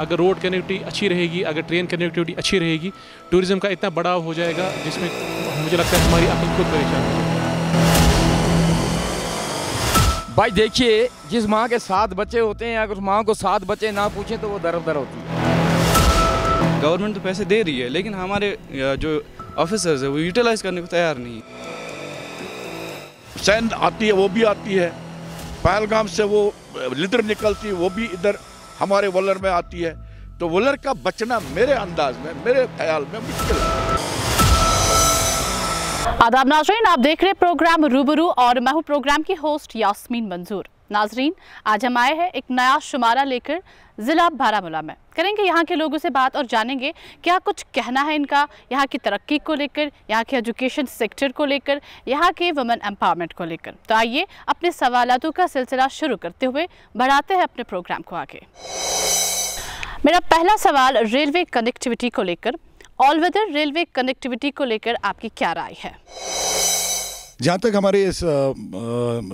अगर road connectivity अच्छी रहेगी अगर ट्रेन कनेक्टिविटी अच्छी रहेगी टूरिज़्म का इतना बढ़ाव हो जाएगा जिसमें मुझे लगता है हमारी अपनी खुद परेशान भाई देखिए जिस माँ के सात बच्चे होते हैं अगर उस माँ को सात बच्चे ना पूछें तो वो दर दर होती है गवर्नमेंट तो पैसे दे रही है लेकिन हमारे जो ऑफिसर्स है वो यूटिलाइज करने को तैयार नहीं सैन आती है वो भी आती है पहलगाम से वो लिदर निकलती है वो भी इधर हमारे वलर में आती है तो वलर का बचना मेरे अंदाज में मेरे ख्याल में मुश्किल है आदाब नाजरीन आप देख रहे प्रोग्राम रूबरू और मैं हूं प्रोग्राम की होस्ट यास्मीन मंजूर नाजरीन आज हम आए हैं एक नया शुमारा लेकर ज़िला बारामूला में करेंगे यहाँ के लोगों से बात और जानेंगे क्या कुछ कहना है इनका यहाँ की तरक्की को लेकर यहाँ के एजुकेशन सेक्टर को लेकर यहाँ के वुमेन एम्पावरमेंट को लेकर तो आइए अपने सवालतों का सिलसिला शुरू करते हुए बढ़ाते हैं अपने प्रोग्राम को आगे मेरा पहला सवाल रेलवे कनेक्टिविटी को लेकर ऑल वेदर रेलवे कनेक्टिविटी को लेकर आपकी क्या राय है जहाँ तक हमारे इस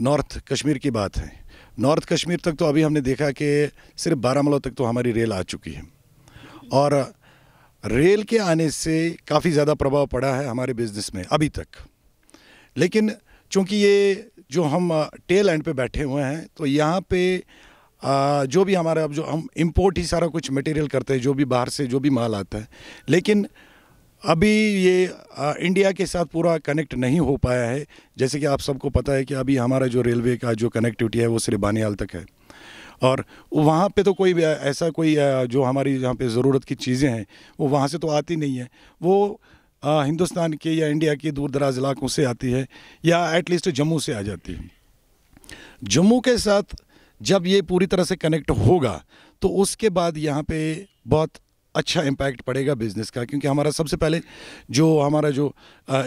नॉर्थ कश्मीर की बात है नॉर्थ कश्मीर तक तो अभी हमने देखा कि सिर्फ बारामूला तक तो हमारी रेल आ चुकी है और रेल के आने से काफ़ी ज़्यादा प्रभाव पड़ा है हमारे बिज़नेस में अभी तक लेकिन चूंकि ये जो हम टेल एंड पे बैठे हुए हैं तो यहाँ पे जो भी हमारा अब जो हम इम्पोर्ट ही सारा कुछ मटेरियल करते हैं जो भी बाहर से जो भी माल आता है लेकिन अभी ये आ, इंडिया के साथ पूरा कनेक्ट नहीं हो पाया है जैसे कि आप सबको पता है कि अभी हमारा जो रेलवे का जो कनेक्टिविटी है वो सिर्फ बानियाल तक है और वहाँ पे तो कोई ऐसा कोई जो हमारी यहाँ पे ज़रूरत की चीज़ें हैं वो वहाँ से तो आती नहीं है वो आ, हिंदुस्तान के या इंडिया के दूर दराज इलाकों से आती है या एटलीस्ट जम्मू से आ जाती है जम्मू के साथ जब ये पूरी तरह से कनेक्ट होगा तो उसके बाद यहाँ पे बहुत अच्छा इम्पैक्ट पड़ेगा बिज़नेस का क्योंकि हमारा सबसे पहले जो हमारा जो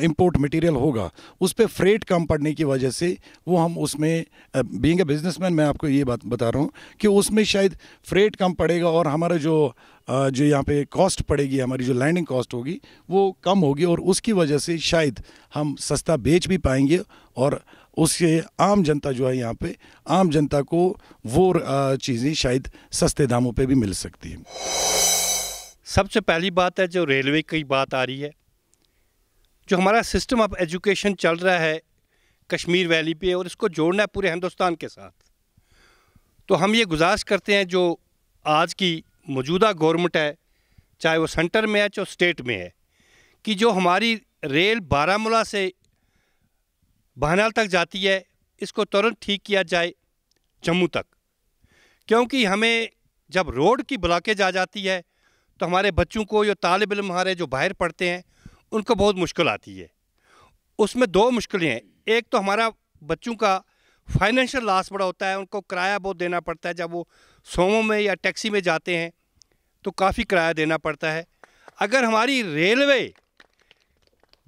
इम्पोर्ट मटेरियल होगा उस पर फ्रेट कम पड़ने की वजह से वो हम उसमें बीइंग ए बिजनेसमैन मैं आपको ये बात बता रहा हूँ कि उसमें शायद फ्रेट कम पड़ेगा और हमारा जो जो यहाँ पे कॉस्ट पड़ेगी हमारी जो लैंडिंग कॉस्ट होगी वो कम होगी और उसकी वजह से शायद हम सस्ता बेच भी पाएंगे और उससे आम जनता जो है यहाँ पे आम जनता को वो चीज़ें शायद सस्ते दामों पे भी मिल सकती हैं सबसे पहली बात है जो रेलवे की बात आ रही है जो हमारा सिस्टम ऑफ एजुकेशन चल रहा है कश्मीर वैली पे और इसको जोड़ना है पूरे हिंदुस्तान के साथ तो हम ये गुजारिश करते हैं जो आज की मौजूदा गवर्नमेंट है चाहे वो सेंटर में है चाहे स्टेट में है कि जो हमारी रेल बारामूला से बहनाल तक जाती है इसको तुरंत ठीक किया जाए जम्मू तक क्योंकि हमें जब रोड की ब्लॉकेज आ जाती है तो हमारे बच्चों को जो तालब इम हमारे जो बाहर पढ़ते हैं उनको बहुत मुश्किल आती है उसमें दो मुश्किलें हैं एक तो हमारा बच्चों का फाइनेंशियल लॉस बड़ा होता है उनको किराया बहुत देना पड़ता है जब वो सोमों में या टैक्सी में जाते हैं तो काफ़ी किराया देना पड़ता है अगर हमारी रेलवे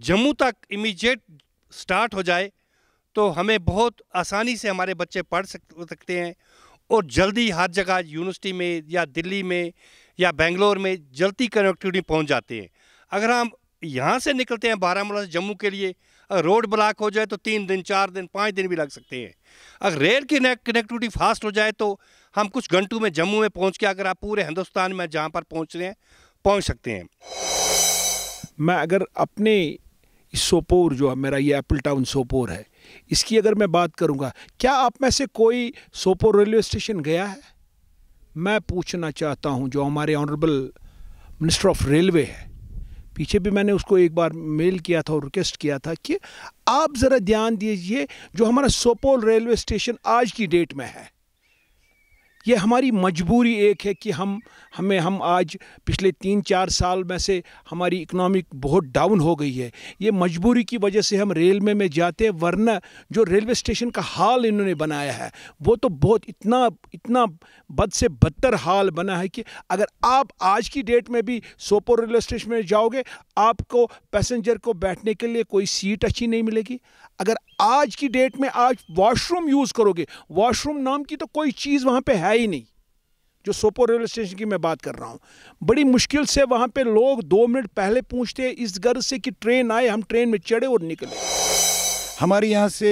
जम्मू तक इमीजिएट स्टार्ट हो जाए तो हमें बहुत आसानी से हमारे बच्चे पढ़ सक सकते हैं और जल्दी हर जगह यूनिवर्सिटी में या दिल्ली में या बेंगलोर में जल्दी कनेक्टिविटी पहुंच जाते हैं अगर हम यहाँ से निकलते हैं बारामूला से जम्मू के लिए अगर रोड ब्लॉक हो जाए तो तीन दिन चार दिन पाँच दिन भी लग सकते हैं अगर रेल की कनेक्टिविटी फास्ट हो जाए तो हम कुछ घंटों में जम्मू में पहुँच के अगर आप पूरे हिंदुस्तान में जहाँ पर पहुँच रहे हैं पहुँच सकते हैं मैं अगर अपने सोपोर जो है मेरा ये एप्पल टाउन सोपोर है इसकी अगर मैं बात करूँगा क्या आप में से कोई सोपोर रेलवे स्टेशन गया है मैं पूछना चाहता हूं जो हमारे ऑनरेबल मिनिस्टर ऑफ रेलवे है पीछे भी मैंने उसको एक बार मेल किया था और रिक्वेस्ट किया था कि आप ज़रा ध्यान दीजिए जो हमारा सोपोल रेलवे स्टेशन आज की डेट में है ये हमारी मजबूरी एक है कि हम हमें हम आज पिछले तीन चार साल में से हमारी इकनॉमिक बहुत डाउन हो गई है ये मजबूरी की वजह से हम रेल में, में जाते हैं वरना जो रेलवे स्टेशन का हाल इन्होंने बनाया है वो तो बहुत इतना इतना बद से बदतर हाल बना है कि अगर आप आज की डेट में भी सोपोर रेलवे स्टेशन में जाओगे आपको पैसेंजर को बैठने के लिए कोई सीट अच्छी नहीं मिलेगी अगर आज की डेट में आज वॉशरूम यूज़ करोगे वॉशरूम नाम की तो कोई चीज़ वहाँ पर है ही नहीं जो सोपोर रेलवे स्टेशन की मैं बात कर रहा हूँ बड़ी मुश्किल से वहाँ पे लोग दो मिनट पहले पूछते हैं इस गर्ज से कि ट्रेन आए हम ट्रेन में चढ़े और निकले हमारे यहाँ से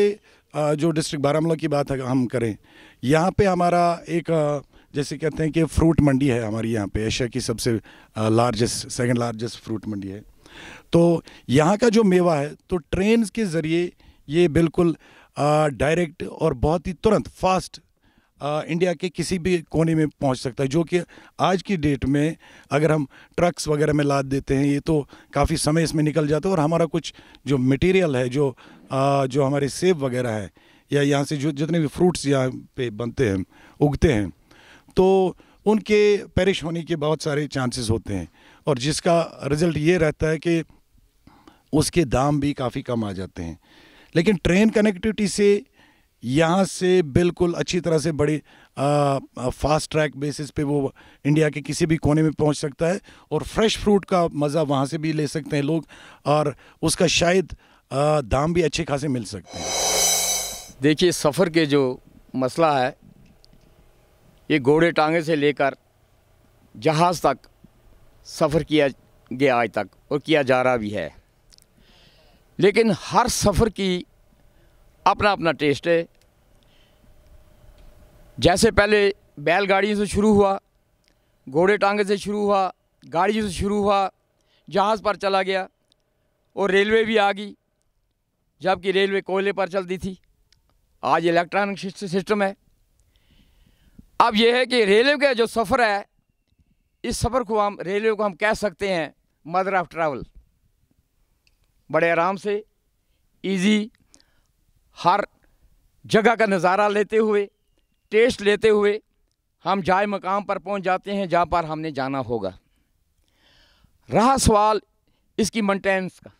जो डिस्ट्रिक्ट बारामूला की बात हम करें यहाँ पे हमारा एक जैसे कहते हैं कि फ्रूट मंडी है हमारी यहाँ पे एशिया की सबसे लार्जेस्ट सेकेंड लार्जेस्ट फ्रूट मंडी है तो यहाँ का जो मेवा है तो ट्रेन के ज़रिए ये बिल्कुल डायरेक्ट और बहुत ही तुरंत फास्ट इंडिया के किसी भी कोने में पहुंच सकता है जो कि आज की डेट में अगर हम ट्रक्स वगैरह में लाद देते हैं ये तो काफ़ी समय इसमें निकल जाता है और हमारा कुछ जो मटेरियल है जो आ, जो हमारे सेब वगैरह है या यहाँ से जो जितने भी फ्रूट्स यहाँ पे बनते हैं उगते हैं तो उनके पेरिश होने के बहुत सारे चांसेस होते हैं और जिसका रिज़ल्ट ये रहता है कि उसके दाम भी काफ़ी कम आ जाते हैं लेकिन ट्रेन कनेक्टिविटी से यहाँ से बिल्कुल अच्छी तरह से बड़ी फास्ट ट्रैक बेसिस पे वो इंडिया के किसी भी कोने में पहुंच सकता है और फ्रेश फ्रूट का मज़ा वहाँ से भी ले सकते हैं लोग और उसका शायद आ, दाम भी अच्छे खासे मिल सकते हैं देखिए सफ़र के जो मसला है ये घोड़े टांगे से लेकर जहाज़ तक सफ़र किया गया आज तक और किया जा रहा भी है लेकिन हर सफ़र की अपना अपना टेस्ट है जैसे पहले बैलगाड़ियों से शुरू हुआ घोड़े टांगे से शुरू हुआ गाड़ियों से शुरू हुआ जहाज़ पर चला गया और रेलवे भी आ गई जबकि रेलवे कोयले पर चलती थी आज इलेक्ट्रॉनिक सिस्टम है अब यह है कि रेलवे का जो सफ़र है इस सफ़र को हम रेलवे को हम कह सकते हैं मदर ऑफ ट्रैवल बड़े आराम से इजी हर जगह का नज़ारा लेते हुए टेस्ट लेते हुए हम जाए मकाम पर पहुंच जाते हैं जहाँ पर हमने जाना होगा रहा सवाल इसकी मेंटेनेंस का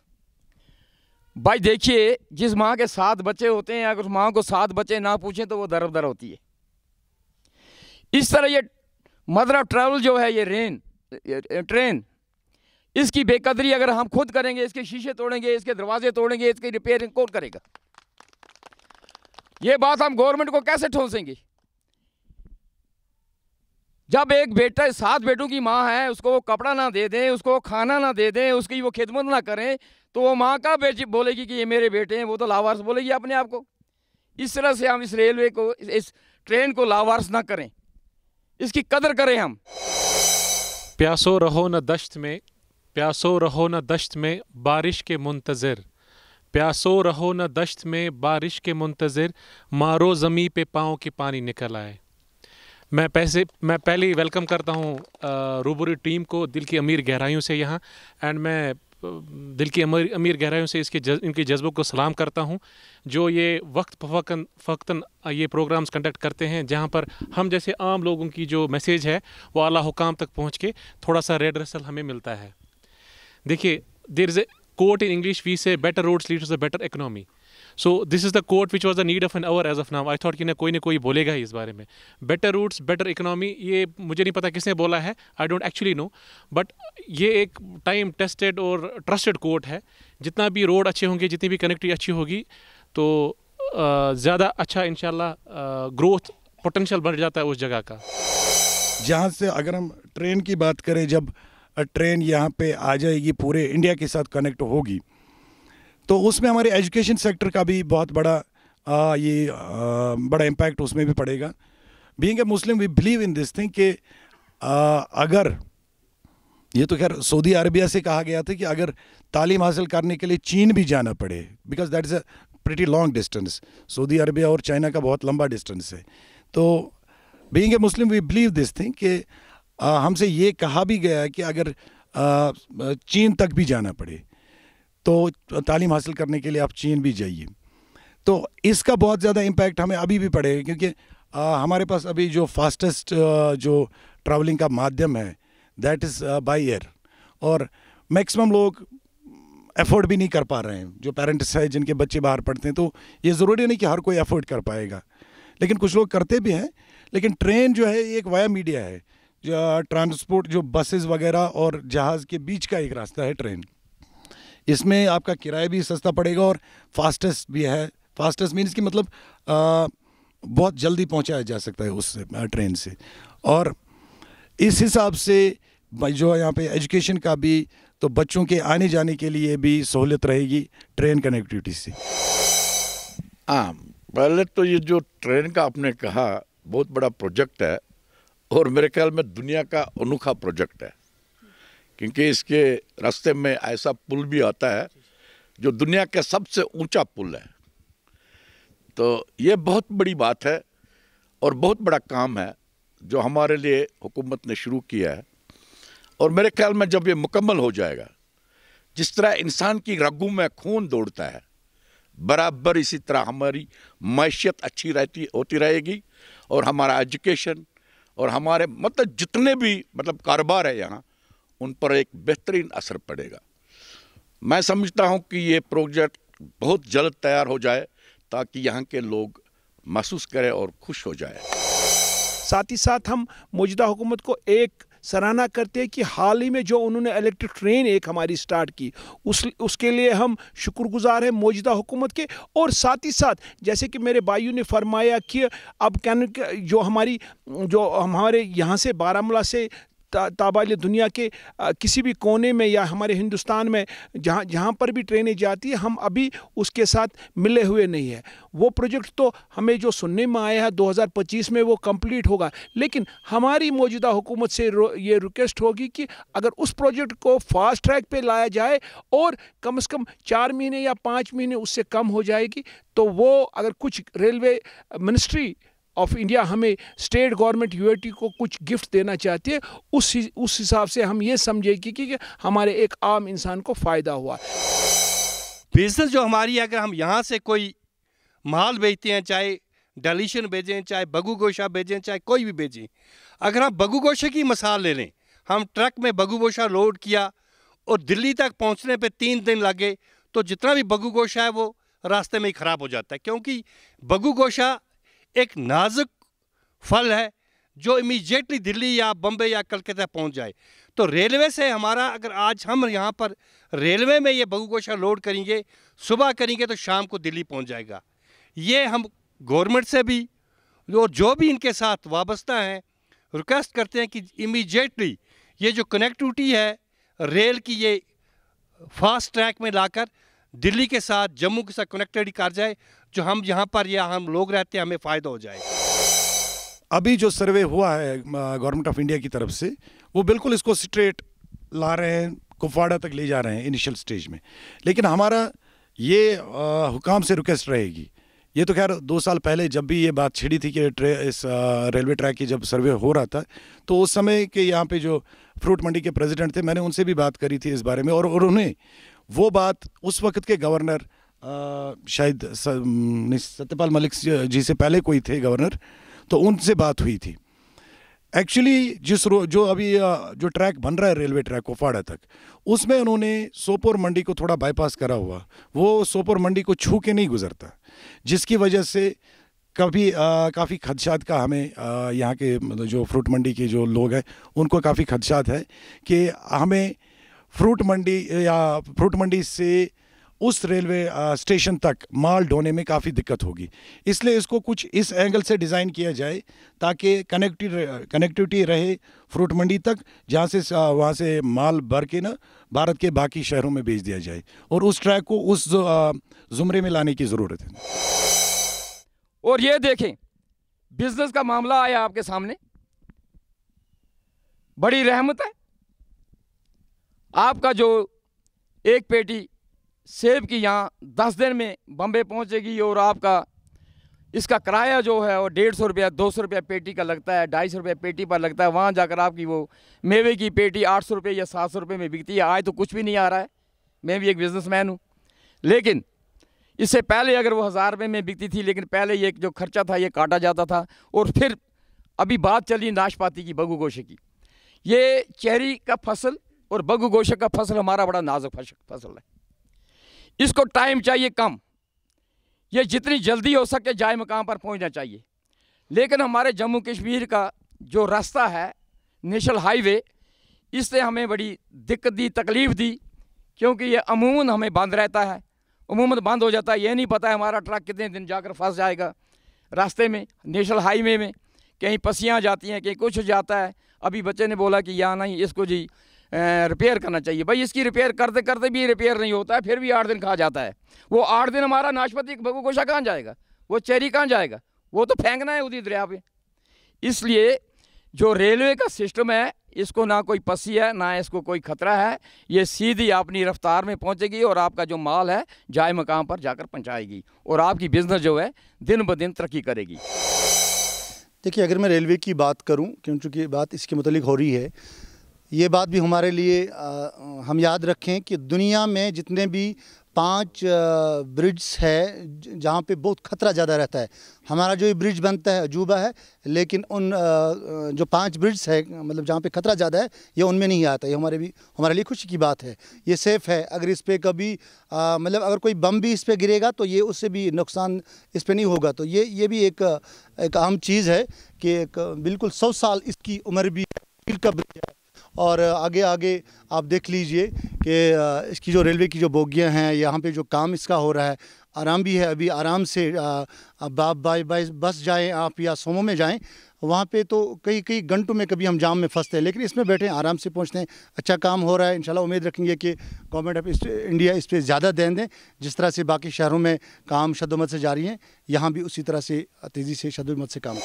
भाई देखिए जिस माँ के सात बच्चे होते हैं अगर उस माँ को सात बच्चे ना पूछें तो वो दर दर होती है इस तरह ये मदर ट्रैवल जो है ये रेन ट्रेन इसकी बेकदरी अगर हम खुद करेंगे इसके शीशे तोड़ेंगे इसके दरवाजे तोड़ेंगे इसकी रिपेयरिंग कौन करेगा ये बात हम गवर्नमेंट को कैसे ठोसेंगे जब एक बेटा सात बेटों की माँ है उसको वो कपड़ा ना दे दें उसको खाना ना दे दें उसकी वो खिदमत ना करें तो वो माँ का बेटी बोलेगी कि ये मेरे बेटे हैं वो तो लावारस बोलेगी अपने आप को इस तरह से हम इस रेलवे को इस ट्रेन को लावारस ना करें इसकी कदर करें हम प्यासो रहो न दश्त में प्यासो रहो न दश्त में बारिश के मुंतज़र प्यासो रहो न दश्त में बारिश के मुंतज़र मारो ज़मी पे पाँव के पानी निकल आए मैं पैसे मैं पहले ही वेलकम करता हूँ रूबरू टीम को दिल की अमीर गहराइयों से यहाँ एंड मैं दिल की अमीर अमीर गहराइयों से इसके जज, इनके जज्बों को सलाम करता हूँ जो ये वक्त फकन फ़क्तन ये प्रोग्राम्स कंडक्ट करते हैं जहाँ पर हम जैसे आम लोगों की जो मैसेज है वो अला हुकाम तक पहुँच के थोड़ा सा रेड रसल हमें मिलता है देखिए there is quote in English we say better roads leads to a better economy. So this is the quote which was the need of an hour as of now I thought कि ना कोई ना कोई बोलेगा ही इस बारे में better roots better economy ये मुझे नहीं पता किसने बोला है I don't actually know but ये एक टाइम टेस्टेड और ट्रस्टेड कोट है जितना भी रोड अच्छे होंगे जितनी भी कनेक्टिविटी अच्छी होगी तो ज़्यादा अच्छा इन ग्रोथ पोटेंशियल बढ़ जाता है उस जगह का जहाँ से अगर हम ट्रेन की बात करें जब ट्रेन यहाँ पे आ जाएगी पूरे इंडिया के साथ कनेक्ट होगी तो उसमें हमारे एजुकेशन सेक्टर का भी बहुत बड़ा आ, ये आ, बड़ा इम्पैक्ट उसमें भी पड़ेगा being a Muslim we believe in this thing कि अगर ये तो खैर सऊदी अरबिया से कहा गया था कि अगर तालीम हासिल करने के लिए चीन भी जाना पड़े because that is a pretty long distance Saudi Arabia और चाइना का बहुत लंबा डिस्टेंस है तो being a Muslim we believe this thing कि हमसे ये कहा भी गया कि अगर चीन तक भी जाना पड़े तो तालीम हासिल करने के लिए आप चीन भी जाइए तो इसका बहुत ज़्यादा इम्पैक्ट हमें अभी भी पड़ेगा क्योंकि हमारे पास अभी जो फास्टेस्ट जो ट्रैवलिंग का माध्यम है दैट इज़ बाई एयर और मैक्सिमम लोग एफोर्ड भी नहीं कर पा रहे हैं जो पेरेंट्स हैं जिनके बच्चे बाहर पढ़ते हैं तो ये ज़रूरी नहीं कि हर कोई एफोर्ड कर पाएगा लेकिन कुछ लोग करते भी हैं लेकिन ट्रेन जो है एक वाया मीडिया है ट्रांसपोर्ट जो बसेस वगैरह और जहाज़ के बीच का एक रास्ता है ट्रेन इसमें आपका किराया भी सस्ता पड़ेगा और फास्टेस्ट भी है फास्टेस्ट मीन्स कि मतलब आ, बहुत जल्दी पहुंचाया जा सकता है उस ट्रेन से और इस हिसाब से जो यहाँ पे एजुकेशन का भी तो बच्चों के आने जाने के लिए भी सहूलियत रहेगी ट्रेन कनेक्टिविटी से हाँ पहले तो ये जो ट्रेन का आपने कहा बहुत बड़ा प्रोजेक्ट है और मेरे ख्याल में दुनिया का अनोखा प्रोजेक्ट है क्योंकि इसके रास्ते में ऐसा पुल भी आता है जो दुनिया का सबसे ऊंचा पुल है तो ये बहुत बड़ी बात है और बहुत बड़ा काम है जो हमारे लिए हुकूमत ने शुरू किया है और मेरे ख्याल में जब ये मुकम्मल हो जाएगा जिस तरह इंसान की रगों में खून दौड़ता है बराबर इसी तरह हमारी मैशियत अच्छी रहती होती रहेगी और हमारा एजुकेशन और हमारे मतलब जितने भी मतलब कारोबार है यहाँ उन पर एक बेहतरीन असर पड़ेगा मैं समझता हूँ कि ये प्रोजेक्ट बहुत जल्द तैयार हो जाए ताकि यहाँ के लोग महसूस करें और खुश हो जाए साथ ही साथ हम मौजूदा हुकूमत को एक सराहना करते हैं कि हाल ही में जो उन्होंने इलेक्ट्रिक ट्रेन एक हमारी स्टार्ट की उस उसके लिए हम शुक्रगुजार हैं मौजूदा हुकूमत के और साथ ही साथ जैसे कि मेरे भाइयों ने फरमाया कि अब कैन जो हमारी जो हमारे यहाँ से बारामूला से ताबाल दुनिया के किसी भी कोने में या हमारे हिंदुस्तान में जहाँ जहाँ पर भी ट्रेनें जाती हैं हम अभी उसके साथ मिले हुए नहीं है वो प्रोजेक्ट तो हमें जो सुनने में आया है 2025 में वो कंप्लीट होगा लेकिन हमारी मौजूदा हुकूमत से ये रिक्वेस्ट होगी कि अगर उस प्रोजेक्ट को फास्ट ट्रैक पर लाया जाए और कम अज़ कम चार महीने या पाँच महीने उससे कम हो जाएगी तो वो अगर कुछ रेलवे मिनिस्ट्री ऑफ इंडिया हमें स्टेट गवर्नमेंट यू को कुछ गिफ्ट देना चाहती है उस उस हिसाब से हम ये समझे कि, कि, हमारे एक आम इंसान को फ़ायदा हुआ बिजनेस जो हमारी अगर हम यहाँ से कोई माल बेचते हैं चाहे डलीशन बेचें चाहे बगू गोशा बेचें चाहे कोई भी बेचें अगर हम बगू गोशे की मसाल ले लें हम ट्रक में बगू गोशा लोड किया और दिल्ली तक पहुँचने पर तीन दिन लगे तो जितना भी बगू गोशा है वो रास्ते में ही ख़राब हो जाता है क्योंकि बगू गोशा एक नाजुक फल है जो इमीजिएटली दिल्ली या बम्बे या कलकत्ता पहुंच जाए तो रेलवे से हमारा अगर आज हम यहाँ पर रेलवे में ये बगुगोशा लोड करेंगे सुबह करेंगे तो शाम को दिल्ली पहुँच जाएगा ये हम गवर्नमेंट से भी और जो भी इनके साथ वाबस्ता हैं रिक्वेस्ट करते हैं कि इमीजिएटली ये जो कनेक्टिविटी है रेल की ये फास्ट ट्रैक में लाकर दिल्ली के साथ जम्मू के साथ कनेक्टेड कर जाए जो हम यहाँ पर या हम लोग रहते हैं हमें फ़ायदा हो जाए अभी जो सर्वे हुआ है गवर्नमेंट ऑफ इंडिया की तरफ से वो बिल्कुल इसको स्ट्रेट ला रहे हैं कुफवाड़ा तक ले जा रहे हैं इनिशियल स्टेज में लेकिन हमारा ये हुकाम से रिक्वेस्ट रहेगी ये तो खैर दो साल पहले जब भी ये बात छिड़ी थी कि इस रेलवे ट्रैक की जब सर्वे हो रहा था तो उस समय के यहाँ पे जो फ्रूट मंडी के प्रेसिडेंट थे मैंने उनसे भी बात करी थी इस बारे में और उन्हें वो बात उस वक्त के गवर्नर आ, शायद सत्यपाल मलिक जी से पहले कोई थे गवर्नर तो उनसे बात हुई थी एक्चुअली जिस जो अभी जो ट्रैक बन रहा है रेलवे ट्रैक कोफाड़ा तक उसमें उन्होंने सोपोर मंडी को थोड़ा बाईपास करा हुआ वो सोपोर मंडी को छू के नहीं गुजरता जिसकी वजह से कभी काफ़ी खदशात का हमें यहाँ के मतलब जो फ्रूट मंडी के जो लोग हैं उनको काफ़ी खदशात है कि हमें फ्रूट मंडी या फ्रूट मंडी से उस रेलवे स्टेशन तक माल ढोने में काफ़ी दिक्कत होगी इसलिए इसको कुछ इस एंगल से डिज़ाइन किया जाए ताकि कनेक्टिव कनेक्टिविटी रहे फ्रूट मंडी तक जहाँ से वहाँ से माल भर के ना भारत के बाकी शहरों में बेच दिया जाए और उस ट्रैक को उस जुमरे में लाने की ज़रूरत है और ये देखें बिजनेस का मामला आया आपके सामने बड़ी रहमत है आपका जो एक पेटी सेब की यहाँ दस दिन में बम्बे पहुँचेगी और आपका इसका किराया जो है वो डेढ़ सौ रुपया दो सौ रुपया पेटी का लगता है ढाई सौ रुपया पेटी पर लगता है वहाँ जाकर आपकी वो मेवे की पेटी आठ सौ रुपये या सात सौ रुपये में बिकती है आज तो कुछ भी नहीं आ रहा है मैं भी एक बिजनेसमैन हूँ लेकिन इससे पहले अगर वो हज़ार रुपये में बिकती थी लेकिन पहले ये जो खर्चा था ये काटा जाता था और फिर अभी बात चली नाशपाती की बगू गोशे की ये चेरी का फसल और बगु गोशे का फसल हमारा बड़ा नाजुक फसल है इसको टाइम चाहिए कम ये जितनी जल्दी हो सके जाए मकाम पर पहुंचना चाहिए लेकिन हमारे जम्मू कश्मीर का जो रास्ता है नेशनल हाईवे इससे हमें बड़ी दिक्कत दी तकलीफ़ दी क्योंकि ये अमूमन हमें बंद रहता है अमूमन बंद हो जाता है ये नहीं पता है हमारा ट्रक कितने दिन जाकर फंस जाएगा रास्ते में नेशनल हाईवे में कहीं पसियाँ जाती हैं कहीं कुछ जाता है अभी बच्चे ने बोला कि यहाँ नहीं इसको जी रिपेयर करना चाहिए भाई इसकी रिपेयर करते करते भी रिपेयर नहीं होता है फिर भी आठ दिन खा जाता है वो आठ दिन हमारा नाशपति गोशा कहाँ जाएगा वो चेरी कहाँ जाएगा वो तो फेंकना है उदी दरिया पे इसलिए जो रेलवे का सिस्टम है इसको ना कोई पसी है ना इसको कोई खतरा है ये सीधी अपनी रफ्तार में पहुँचेगी और आपका जो माल है जाए मकाम पर जाकर पहुँचाएगी और आपकी बिज़नेस जो है दिन ब दिन तरक्की करेगी देखिए अगर मैं रेलवे की बात करूँ क्यों चूँकि बात इसके मतलब हो रही है ये बात भी हमारे लिए आ, हम याद रखें कि दुनिया में जितने भी पांच ब्रिज्स है जहाँ पे बहुत खतरा ज़्यादा रहता है हमारा जो ये ब्रिज बनता है अजूबा है लेकिन उन आ, जो पांच ब्रिज्स है मतलब जहाँ पे खतरा ज़्यादा है ये उनमें नहीं आता ये हमारे भी हमारे लिए खुशी की बात है ये सेफ़ है अगर इस पर कभी मतलब अगर कोई बम भी इस पर गिरेगा तो ये उससे भी नुकसान इस पर नहीं होगा तो ये ये भी एक एक आम चीज़ है कि एक बिल्कुल सौ साल इसकी उम्र भी का ब्रिज है और आगे आगे आप देख लीजिए कि इसकी जो रेलवे की जो बोगियाँ हैं यहाँ पे जो काम इसका हो रहा है आराम भी है अभी आराम से आप बाई बाई बस जाएं आप या सोमो में जाएं वहाँ पे तो कई कई घंटों में कभी हम जाम में फंसते हैं लेकिन इसमें बैठे आराम से पहुँचते हैं अच्छा काम हो रहा है इंशाल्लाह उम्मीद रखेंगे कि गवर्नमेंट ऑफ इंडिया इस पर ज़्यादा ध्यान दें जिस तरह से बाकी शहरों में काम शदोमत से जारी है यहाँ भी उसी तरह से तेज़ी से शदोमत से काम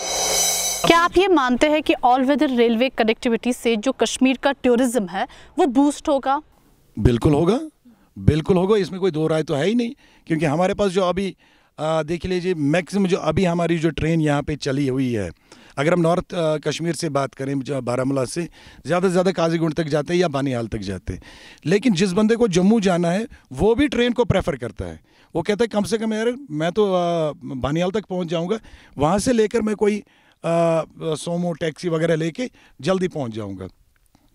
क्या आप ये मानते हैं कि ऑल वेदर रेलवे कनेक्टिविटी से जो कश्मीर का टूरिज्म है वो बूस्ट होगा बिल्कुल होगा बिल्कुल होगा इसमें कोई दो राय तो है ही नहीं क्योंकि हमारे पास जो अभी देख लीजिए मैक्सिमम जो अभी हमारी जो ट्रेन यहाँ पे चली हुई है अगर हम नॉर्थ कश्मीर से बात करें बारामूला से ज़्यादा से ज़्यादा काजीगुंड तक जाते हैं या बानीहाल तक जाते हैं लेकिन जिस बंदे को जम्मू जाना है वो भी ट्रेन को प्रेफर करता है वो कहता है कम से कम यार मैं तो बानीहाल तक पहुँच जाऊँगा वहाँ से लेकर मैं कोई सोमो टैक्सी वगैरह लेके जल्दी पहुंच जाऊंगा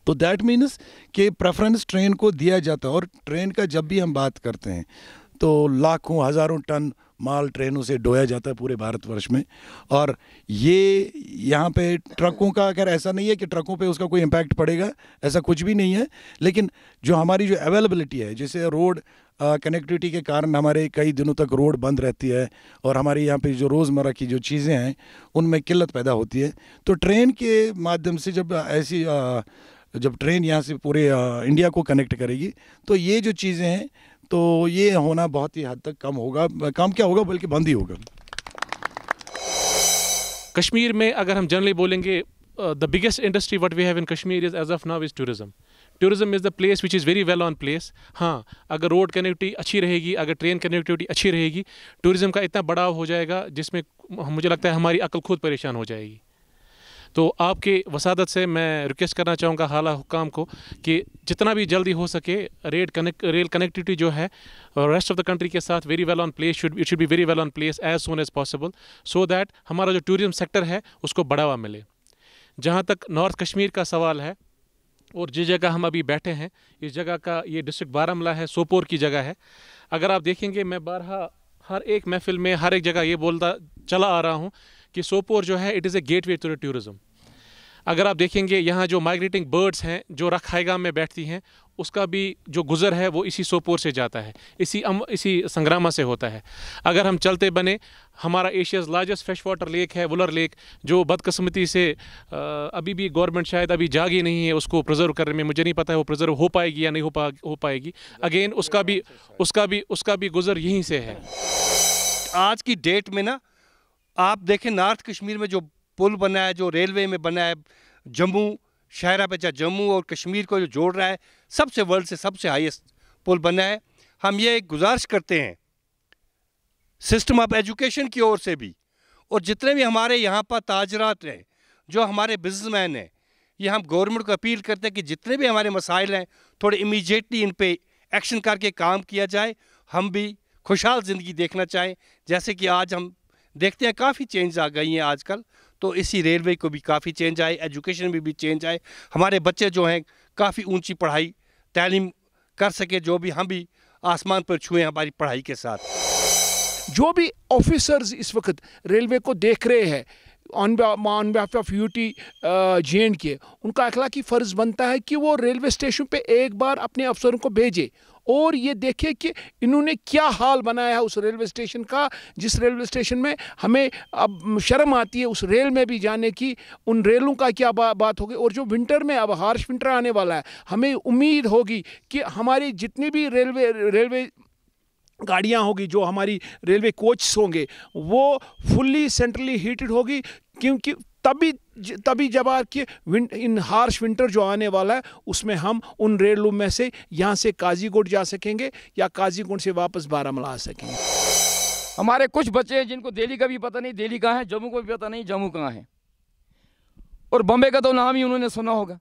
तो दैट मीन्स कि प्रेफरेंस ट्रेन को दिया जाता है और ट्रेन का जब भी हम बात करते हैं तो लाखों हज़ारों टन माल ट्रेनों से डोया जाता है पूरे भारतवर्ष में और ये यहाँ पे ट्रकों का अगर ऐसा नहीं है कि ट्रकों पे उसका कोई इम्पैक्ट पड़ेगा ऐसा कुछ भी नहीं है लेकिन जो हमारी जो अवेलेबिलिटी है जैसे रोड कनेक्टिविटी के कारण हमारे कई दिनों तक रोड बंद रहती है और हमारे यहाँ पे जो रोज़मर्रा की जो चीज़ें हैं उनमें किल्लत पैदा होती है तो ट्रेन के माध्यम से जब ऐसी आ, जब ट्रेन यहाँ से पूरे आ, इंडिया को कनेक्ट करेगी तो ये जो चीज़ें हैं तो ये होना बहुत ही हद तक कम होगा कम क्या होगा बल्कि बंद ही होगा कश्मीर में अगर हम जनरली बोलेंगे the biggest industry what we have in Kashmir is as of now is tourism tourism is the place which is very well on place हाँ अगर रोड कनेक्टिविटी अच्छी रहेगी अगर ट्रेन कनेक्टिविटी अच्छी रहेगी टूरिज़्म का इतना बढ़ाव हो जाएगा जिसमें मुझे लगता है हमारी अकल खुद परेशान हो जाएगी तो आपके वसादत से मैं रिक्वेस्ट करना चाहूँगा हाला हुकाम को कि जितना भी जल्दी हो सके रेड कनेक्ट रेल कनेक्टिविटी जो है रेस्ट ऑफ द कंट्री के साथ very well on place should it should be very well on place as soon as possible so that हमारा जो टूरिज़म सेक्टर है उसको बढ़ावा मिले जहाँ तक नॉर्थ कश्मीर का सवाल है और जिस जगह हम अभी बैठे हैं इस जगह का ये डिस्ट्रिक्ट बारामला है सोपोर की जगह है अगर आप देखेंगे मैं बारह हर एक महफिल में हर एक जगह ये बोलता चला आ रहा हूँ कि सोपोर जो है it is a gateway to tourism अगर आप देखेंगे यहाँ जो माइग्रेटिंग बर्ड्स हैं जो रखाईगाम में बैठती हैं उसका भी जो गुज़र है वो इसी सोपोर से जाता है इसी अम इसी संग्रामा से होता है अगर हम चलते बने हमारा Asia's largest fresh water lake है वुलर लेक जो बदकस्मती से अभी भी गवर्नमेंट शायद अभी जागी नहीं है उसको प्रिजर्व करने में मुझे नहीं पता है वो प्रिजर्व हो पाएगी या नहीं हो पा हो पाएगी अगेन उसका भी उसका भी उसका भी गुज़र यहीं से है आज की डेट में ना आप देखें नॉर्थ कश्मीर में जो पुल बना है जो रेलवे में बना है जम्मू पे बचा जम्मू और कश्मीर को जो जोड़ रहा है सबसे वर्ल्ड से सबसे हाईएस्ट पुल बना है हम ये गुजारिश करते हैं सिस्टम ऑफ एजुकेशन की ओर से भी और जितने भी हमारे यहाँ पर ताजरात हैं जो हमारे बिजनेसमैन हैं ये हम गवर्नमेंट को अपील करते हैं कि जितने भी हमारे मसाइल हैं थोड़े इमीजिएटली इन पर एक्शन करके काम किया जाए हम भी खुशहाल ज़िंदगी देखना चाहें जैसे कि आज हम देखते हैं काफ़ी चेंज आ गई हैं आजकल तो इसी रेलवे को भी काफ़ी चेंज आए एजुकेशन में भी, भी चेंज आए हमारे बच्चे जो हैं काफ़ी ऊंची पढ़ाई तालीम कर सके जो भी हम भी आसमान पर छुए हमारी पढ़ाई के साथ जो भी ऑफिसर्स इस वक्त रेलवे को देख रहे हैं on on behalf of U T J and K उनका अखला की फ़र्ज़ बनता है कि वो रेलवे स्टेशन पे एक बार अपने अफसरों को भेजे और ये देखें कि इन्होंने क्या हाल बनाया है उस रेलवे स्टेशन का जिस रेलवे स्टेशन में हमें अब शर्म आती है उस रेल में भी जाने की उन रेलों का क्या बा, बात होगी और जो विंटर में अब हार्श विंटर आने वाला है हमें उम्मीद होगी कि हमारी जितनी भी रेलवे रेलवे गाड़ियाँ होगी जो हमारी रेलवे कोच होंगे वो फुल्ली सेंट्रली हीटेड होगी क्योंकि तभी तभी जब आपके इन हार्श विंटर जो आने वाला है उसमें हम उन रेलों में से यहाँ से काजीगुड जा सकेंगे या काजीगुड से वापस बारामूला आ सकेंगे हमारे कुछ बच्चे हैं जिनको दिल्ली का भी पता नहीं दिल्ली कहाँ है जम्मू का भी पता नहीं जम्मू कहाँ है और बम्बे का तो नाम ही उन्होंने सुना होगा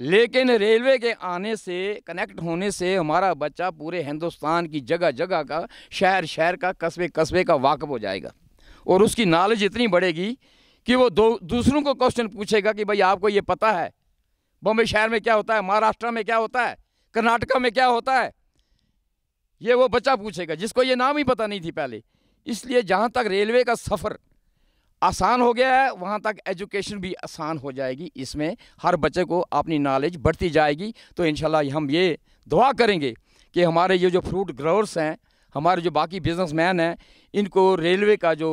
लेकिन रेलवे के आने से कनेक्ट होने से हमारा बच्चा पूरे हिंदुस्तान की जगह जगह का शहर शहर का कस्बे कस्बे का वाकफ हो जाएगा और उसकी नॉलेज इतनी बढ़ेगी कि वो दो दूसरों को क्वेश्चन पूछेगा कि भाई आपको ये पता है बॉम्बे शहर में क्या होता है महाराष्ट्र में क्या होता है कर्नाटका में क्या होता है ये वो बच्चा पूछेगा जिसको ये नाम ही पता नहीं थी पहले इसलिए जहाँ तक रेलवे का सफ़र आसान हो गया है वहाँ तक एजुकेशन भी आसान हो जाएगी इसमें हर बच्चे को अपनी नॉलेज बढ़ती जाएगी तो इन हम ये दुआ करेंगे कि हमारे ये जो फ्रूट ग्रोअर्स हैं हमारे जो बाकी बिजनेसमैन हैं इनको रेलवे का जो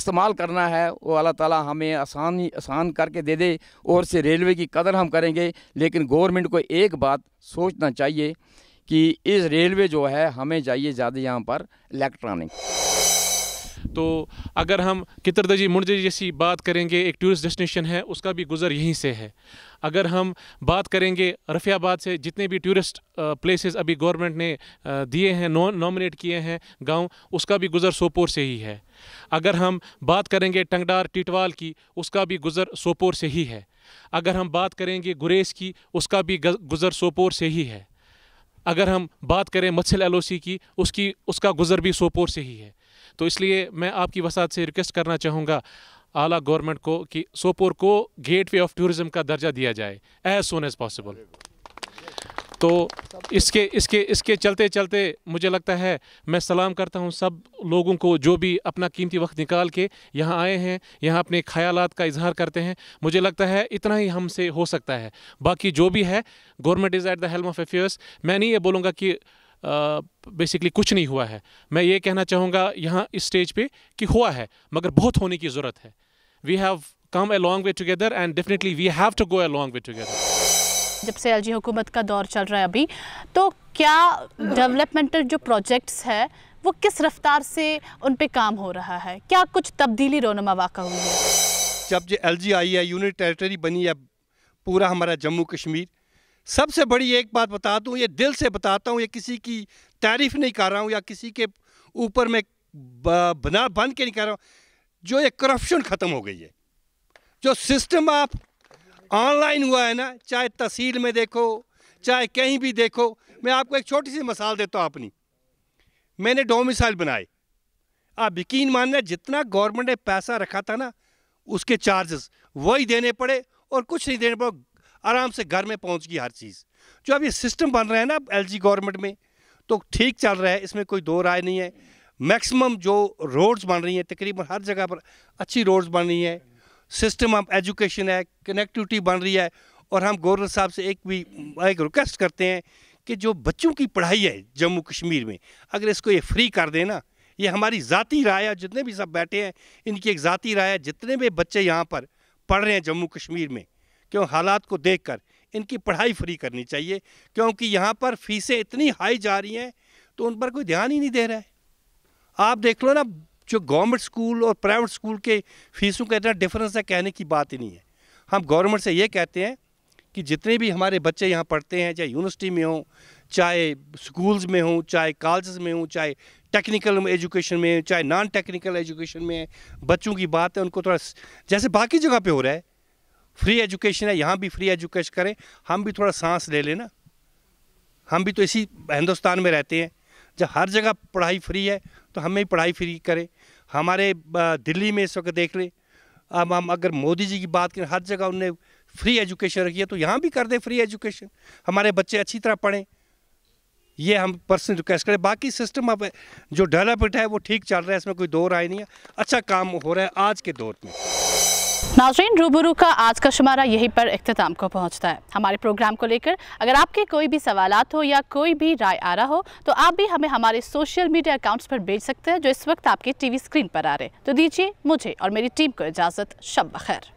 इस्तेमाल करना है वो अल्लाह ताला हमें आसानी आसान करके दे दे और से रेलवे की कदर हम करेंगे लेकिन गवर्नमेंट को एक बात सोचना चाहिए कि इस रेलवे जो है हमें चाहिए ज़्यादा यहाँ पर इलेक्ट्रॉनिक तो अगर हम कितरदजी मुंडजी जैसी बात करेंगे एक टूरिस्ट डेस्टिनेशन है उसका भी गुज़र यहीं से है अगर हम बात करेंगे रफ़ियाबाद से जितने भी टूरिस्ट प्लेसेस अभी गवर्नमेंट ने दिए हैं नॉमिनेट किए हैं गांव उसका भी गुज़र सोपोर से ही है अगर हम बात करेंगे टंगडार टिटवाल की उसका भी गुज़र सोपोर से ही है अगर हम बात करेंगे गुरेज की उसका भी गुज़र सोपोर से ही है अगर हम बात करें मच्छल एल की उसकी उसका गुज़र भी सोपोर से ही है तो इसलिए मैं आपकी वसात से रिक्वेस्ट करना चाहूँगा आला गवर्नमेंट को कि सोपोर को गेटवे ऑफ टूरिज़्म का दर्जा दिया जाए एज सोन एज़ पॉसिबल तो इसके इसके इसके चलते चलते मुझे लगता है मैं सलाम करता हूं सब लोगों को जो भी अपना कीमती वक्त निकाल के यहाँ आए हैं यहाँ अपने ख्याल का इजहार करते हैं मुझे लगता है इतना ही हमसे हो सकता है बाकी जो भी है government is at the helm of affairs मैं नहीं ये बोलूँगा कि बेसिकली कुछ नहीं हुआ है मैं ये कहना चाहूँगा यहाँ इस स्टेज पे कि हुआ है मगर बहुत होने की ज़रूरत है we have come a long way together and definitely we have to go a long way together जब से एल हुकूमत का दौर चल रहा है अभी तो क्या डेवलपमेंटल जो प्रोजेक्ट्स है वो किस रफ्तार से उन पर काम हो रहा है क्या कुछ तब्दीली रोनमा वाक़ हुई है जब जो एल आई है यूनिट टेरेटरी बनी है पूरा हमारा जम्मू कश्मीर सबसे बड़ी एक बात बता दूं ये दिल से बताता हूँ ये किसी की तारीफ नहीं कर रहा हूँ या किसी के ऊपर मैं बना बन के नहीं कर रहा हूँ जो ये करप्शन ख़त्म हो गई है जो सिस्टम आप ऑनलाइन हुआ है ना चाहे तहसील में देखो चाहे कहीं भी देखो मैं आपको एक छोटी सी मिसाल देता हूँ अपनी मैंने डोमिसाइल बनाए आप यकीन मानना जितना गवर्नमेंट ने पैसा रखा था ना उसके चार्जेस वही देने पड़े और कुछ नहीं देने पड़े आराम से घर में पहुँच गई हर चीज़ जो अब ये सिस्टम बन रहा है ना एल गवर्नमेंट में तो ठीक चल रहा है इसमें कोई दो राय नहीं है मैक्सिमम जो रोड्स बन रही हैं तकरीबन हर जगह पर अच्छी रोड्स बन रही हैं सिस्टम ऑफ एजुकेशन है कनेक्टिविटी बन रही है और हम गवर्नर साहब से एक भी एक रिक्वेस्ट करते हैं कि जो बच्चों की पढ़ाई है जम्मू कश्मीर में अगर इसको ये फ्री कर देना ये हमारी ज़ाती राय है जितने भी सब बैठे हैं इनकी एक ज़ाती राय है जितने भी बच्चे यहाँ पर पढ़ रहे हैं जम्मू कश्मीर में क्यों हालात को देखकर इनकी पढ़ाई फ्री करनी चाहिए क्योंकि यहाँ पर फीसें इतनी हाई जा रही हैं तो उन पर कोई ध्यान ही नहीं दे रहा है आप देख लो ना जो गवर्नमेंट स्कूल और प्राइवेट स्कूल के फीसों का इतना डिफरेंस है कहने की बात ही नहीं है हम गवर्नमेंट से ये कहते हैं कि जितने भी हमारे बच्चे यहाँ पढ़ते हैं चाहे यूनिवर्सिटी में हों चाहे स्कूल्स में हों चाहे कॉलेज में हों चाहे टेक्निकल एजुकेशन में चाहे नॉन टेक्निकल एजुकेशन में बच्चों की बात है उनको थोड़ा जैसे बाकी जगह पे हो रहा है फ्री एजुकेशन है यहाँ भी फ्री एजुकेशन करें हम भी थोड़ा सांस ले लें ना हम भी तो इसी हिंदुस्तान में रहते हैं जब हर जगह पढ़ाई फ्री है तो हमें पढ़ाई फ्री करें हमारे दिल्ली में इस वक्त देख लें अब हम अगर मोदी जी की बात करें हर जगह उनने फ्री एजुकेशन रखी है तो यहाँ भी कर दें फ्री एजुकेशन हमारे बच्चे अच्छी तरह पढ़ें ये हम पर्सनल रिक्वेस्ट करें बाकी सिस्टम अब जो डेवलपमेंट है वो ठीक चल रहा है इसमें कोई दो राय नहीं है अच्छा काम हो रहा है आज के दौर में नाजरीन रूबरू का आज का शुमारा यहीं पर अख्ताम को पहुंचता है हमारे प्रोग्राम को लेकर अगर आपके कोई भी सवालत हो या कोई भी राय आ रहा हो तो आप भी हमें हमारे सोशल मीडिया अकाउंट्स पर भेज सकते हैं जो इस वक्त आपके टीवी स्क्रीन पर आ रहे तो दीजिए मुझे और मेरी टीम को इजाज़त शब बखैर